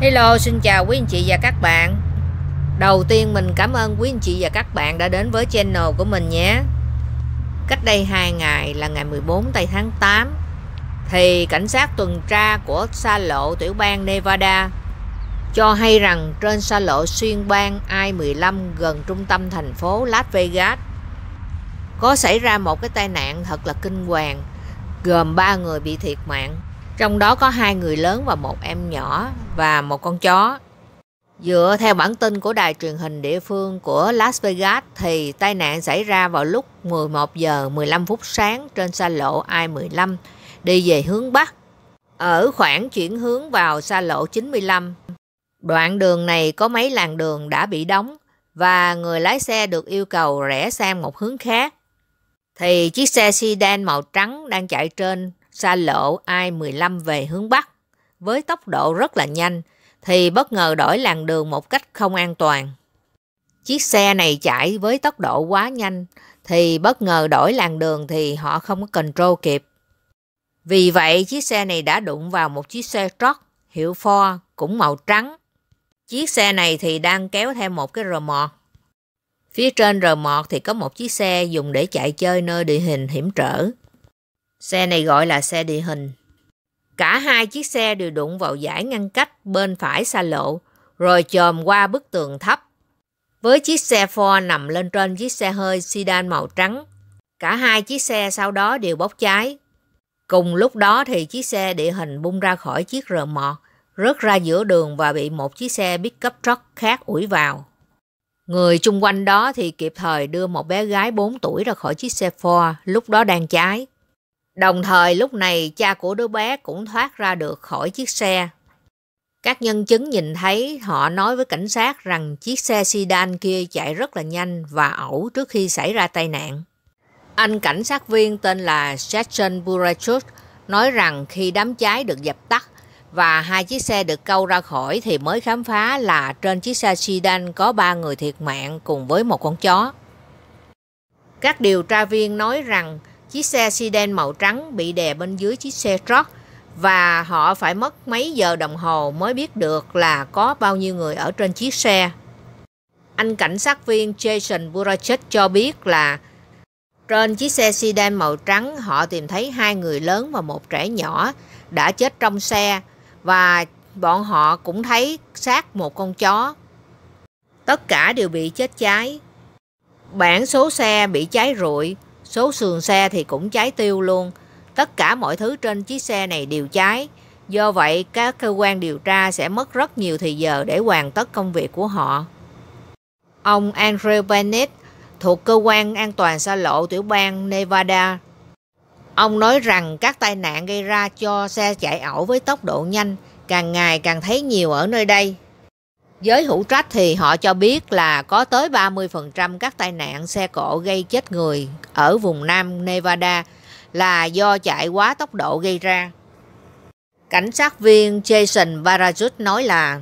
Hello, xin chào quý anh chị và các bạn. Đầu tiên mình cảm ơn quý anh chị và các bạn đã đến với channel của mình nhé. Cách đây 2 ngày là ngày 14 tây tháng 8 thì cảnh sát tuần tra của xa lộ tiểu bang Nevada cho hay rằng trên xa lộ xuyên bang I-15 gần trung tâm thành phố Las Vegas có xảy ra một cái tai nạn thật là kinh hoàng gồm 3 người bị thiệt mạng trong đó có hai người lớn và một em nhỏ và một con chó. Dựa theo bản tin của đài truyền hình địa phương của Las Vegas thì tai nạn xảy ra vào lúc 11 giờ 15 phút sáng trên xa lộ I-15 đi về hướng Bắc. Ở khoảng chuyển hướng vào xa lộ 95, đoạn đường này có mấy làn đường đã bị đóng và người lái xe được yêu cầu rẽ sang một hướng khác. Thì chiếc xe sedan màu trắng đang chạy trên xa lộ I-15 về hướng Bắc với tốc độ rất là nhanh thì bất ngờ đổi làn đường một cách không an toàn. Chiếc xe này chạy với tốc độ quá nhanh thì bất ngờ đổi làn đường thì họ không có control kịp. Vì vậy chiếc xe này đã đụng vào một chiếc xe truck hiệu Ford cũng màu trắng. Chiếc xe này thì đang kéo theo một cái rờ mọt. Phía trên rờ mọt thì có một chiếc xe dùng để chạy chơi nơi địa hình hiểm trở. Xe này gọi là xe địa hình. Cả hai chiếc xe đều đụng vào giải ngăn cách bên phải xa lộ, rồi chồm qua bức tường thấp. Với chiếc xe Ford nằm lên trên chiếc xe hơi sedan màu trắng, cả hai chiếc xe sau đó đều bốc cháy. Cùng lúc đó thì chiếc xe địa hình bung ra khỏi chiếc rờ mọt, rớt ra giữa đường và bị một chiếc xe pickup truck khác ủi vào. Người chung quanh đó thì kịp thời đưa một bé gái 4 tuổi ra khỏi chiếc xe Ford lúc đó đang cháy. Đồng thời lúc này cha của đứa bé cũng thoát ra được khỏi chiếc xe. Các nhân chứng nhìn thấy họ nói với cảnh sát rằng chiếc xe sedan kia chạy rất là nhanh và ẩu trước khi xảy ra tai nạn. Anh cảnh sát viên tên là Sachin Burachut nói rằng khi đám cháy được dập tắt và hai chiếc xe được câu ra khỏi thì mới khám phá là trên chiếc xe sedan có ba người thiệt mạng cùng với một con chó. Các điều tra viên nói rằng Chiếc xe sedan màu trắng bị đè bên dưới chiếc xe truck và họ phải mất mấy giờ đồng hồ mới biết được là có bao nhiêu người ở trên chiếc xe. Anh cảnh sát viên Jason Burachek cho biết là trên chiếc xe sedan màu trắng họ tìm thấy hai người lớn và một trẻ nhỏ đã chết trong xe và bọn họ cũng thấy xác một con chó. Tất cả đều bị chết cháy. Bản số xe bị cháy rụi Số sườn xe thì cũng cháy tiêu luôn. Tất cả mọi thứ trên chiếc xe này đều cháy. Do vậy, các cơ quan điều tra sẽ mất rất nhiều thời giờ để hoàn tất công việc của họ. Ông Andrew Bennett thuộc cơ quan an toàn xa lộ tiểu bang Nevada. Ông nói rằng các tai nạn gây ra cho xe chạy ẩu với tốc độ nhanh càng ngày càng thấy nhiều ở nơi đây. Giới hữu trách thì họ cho biết là có tới 30% các tai nạn xe cộ gây chết người ở vùng Nam Nevada là do chạy quá tốc độ gây ra. Cảnh sát viên Jason Barajut nói là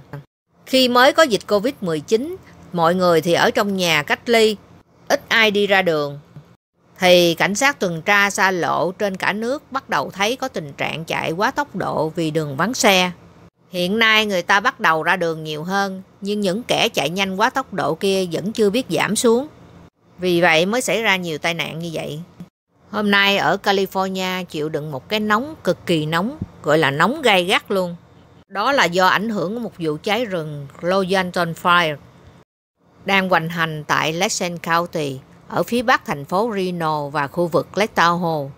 khi mới có dịch Covid-19, mọi người thì ở trong nhà cách ly, ít ai đi ra đường. Thì cảnh sát tuần tra xa lộ trên cả nước bắt đầu thấy có tình trạng chạy quá tốc độ vì đường vắng xe. Hiện nay người ta bắt đầu ra đường nhiều hơn, nhưng những kẻ chạy nhanh quá tốc độ kia vẫn chưa biết giảm xuống. Vì vậy mới xảy ra nhiều tai nạn như vậy. Hôm nay ở California chịu đựng một cái nóng cực kỳ nóng, gọi là nóng gay gắt luôn. Đó là do ảnh hưởng của một vụ cháy rừng Los Fire đang hoành hành tại Lassen County ở phía bắc thành phố Reno và khu vực Lake Tahoe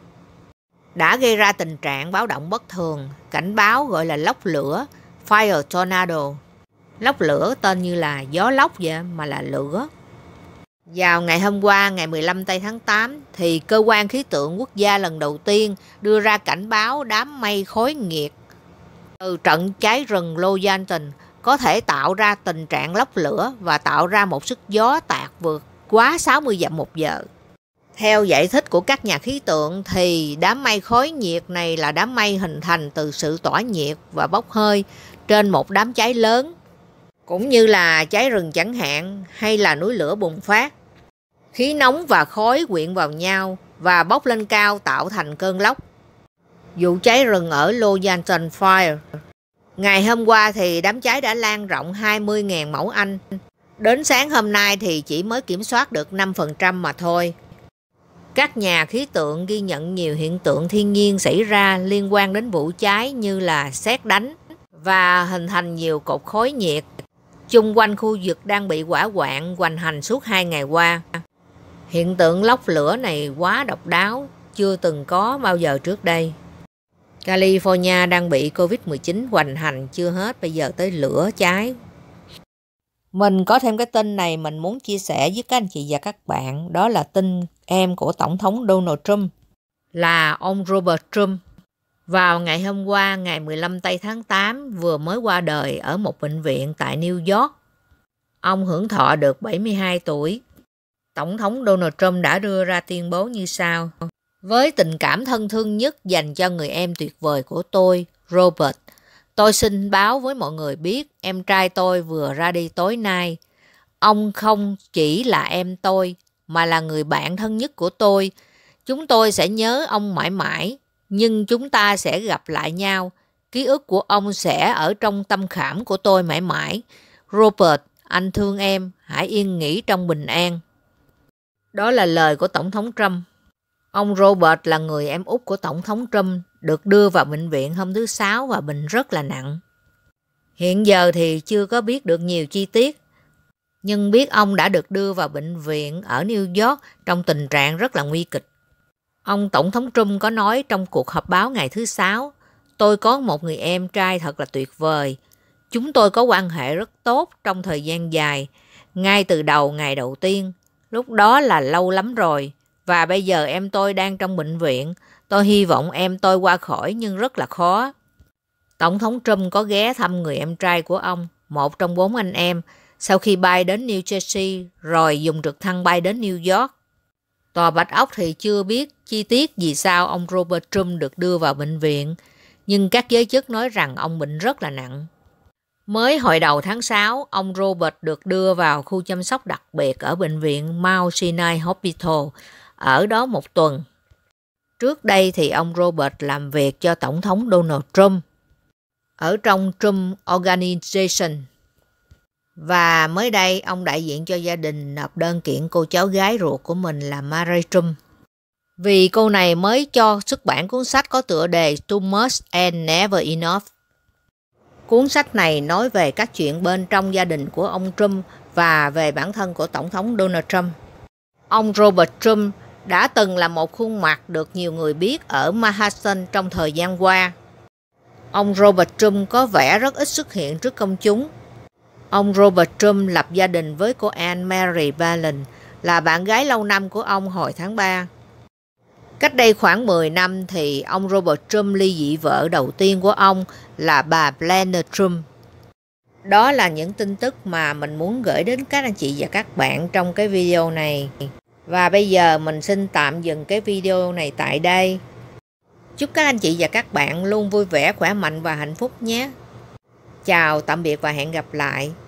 đã gây ra tình trạng báo động bất thường, cảnh báo gọi là lốc lửa Fire Tornado Lốc lửa tên như là gió lốc vậy mà là lửa vào ngày hôm qua, ngày 15 tây tháng 8, thì cơ quan khí tượng quốc gia lần đầu tiên đưa ra cảnh báo đám mây khối nghiệt từ trận cháy rừng Loyanton có thể tạo ra tình trạng lốc lửa và tạo ra một sức gió tạt vượt quá 60 dặm một giờ. Theo giải thích của các nhà khí tượng thì đám mây khối nhiệt này là đám mây hình thành từ sự tỏa nhiệt và bốc hơi trên một đám cháy lớn, cũng như là cháy rừng chẳng hạn hay là núi lửa bùng phát. Khí nóng và khói quyện vào nhau và bốc lên cao tạo thành cơn lốc. Vụ cháy rừng ở Los Angeles Fire Ngày hôm qua thì đám cháy đã lan rộng 20.000 mẫu Anh. Đến sáng hôm nay thì chỉ mới kiểm soát được 5% mà thôi. Các nhà khí tượng ghi nhận nhiều hiện tượng thiên nhiên xảy ra liên quan đến vụ cháy như là xét đánh, và hình thành nhiều cột khối nhiệt chung quanh khu vực đang bị quả hoạn hoành hành suốt hai ngày qua. Hiện tượng lốc lửa này quá độc đáo, chưa từng có bao giờ trước đây. California đang bị Covid-19 hoành hành chưa hết, bây giờ tới lửa cháy. Mình có thêm cái tin này mình muốn chia sẻ với các anh chị và các bạn, đó là tin em của Tổng thống Donald Trump là ông Robert Trump vào ngày hôm qua ngày 15 tây tháng 8 vừa mới qua đời ở một bệnh viện tại New York. Ông hưởng thọ được 72 tuổi. Tổng thống Donald Trump đã đưa ra tuyên bố như sau. Với tình cảm thân thương nhất dành cho người em tuyệt vời của tôi, Robert, tôi xin báo với mọi người biết em trai tôi vừa ra đi tối nay. Ông không chỉ là em tôi, mà là người bạn thân nhất của tôi. Chúng tôi sẽ nhớ ông mãi mãi nhưng chúng ta sẽ gặp lại nhau. Ký ức của ông sẽ ở trong tâm khảm của tôi mãi mãi. Robert, anh thương em, hãy yên nghỉ trong bình an. Đó là lời của Tổng thống Trump. Ông Robert là người em út của Tổng thống Trump, được đưa vào bệnh viện hôm thứ Sáu và bệnh rất là nặng. Hiện giờ thì chưa có biết được nhiều chi tiết, nhưng biết ông đã được đưa vào bệnh viện ở New York trong tình trạng rất là nguy kịch. Ông Tổng thống Trump có nói trong cuộc họp báo ngày thứ Sáu, tôi có một người em trai thật là tuyệt vời. Chúng tôi có quan hệ rất tốt trong thời gian dài, ngay từ đầu ngày đầu tiên. Lúc đó là lâu lắm rồi, và bây giờ em tôi đang trong bệnh viện. Tôi hy vọng em tôi qua khỏi nhưng rất là khó. Tổng thống Trump có ghé thăm người em trai của ông, một trong bốn anh em, sau khi bay đến New Jersey rồi dùng trực thăng bay đến New York. Tòa Bạch Ốc thì chưa biết chi tiết vì sao ông Robert Trump được đưa vào bệnh viện, nhưng các giới chức nói rằng ông bệnh rất là nặng. Mới hồi đầu tháng 6, ông Robert được đưa vào khu chăm sóc đặc biệt ở bệnh viện Mount Sinai Hospital, ở đó một tuần. Trước đây thì ông Robert làm việc cho Tổng thống Donald Trump ở trong Trump Organization và mới đây, ông đại diện cho gia đình nộp đơn kiện cô cháu gái ruột của mình là Mary Trump. Vì cô này mới cho xuất bản cuốn sách có tựa đề Too Much and Never Enough. Cuốn sách này nói về các chuyện bên trong gia đình của ông Trump và về bản thân của Tổng thống Donald Trump. Ông Robert Trump đã từng là một khuôn mặt được nhiều người biết ở Manhattan trong thời gian qua. Ông Robert Trump có vẻ rất ít xuất hiện trước công chúng Ông Robert Trump lập gia đình với cô Anne Mary Balin là bạn gái lâu năm của ông hồi tháng 3. Cách đây khoảng 10 năm thì ông Robert Trump ly dị vợ đầu tiên của ông là bà Blaine Trump. Đó là những tin tức mà mình muốn gửi đến các anh chị và các bạn trong cái video này. Và bây giờ mình xin tạm dừng cái video này tại đây. Chúc các anh chị và các bạn luôn vui vẻ, khỏe mạnh và hạnh phúc nhé. Chào, tạm biệt và hẹn gặp lại.